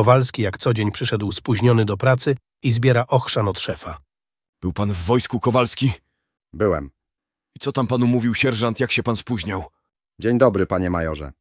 Kowalski jak co dzień przyszedł spóźniony do pracy i zbiera ochrzan od szefa. Był pan w wojsku, Kowalski? Byłem. I co tam panu mówił sierżant, jak się pan spóźniał? Dzień dobry, panie majorze.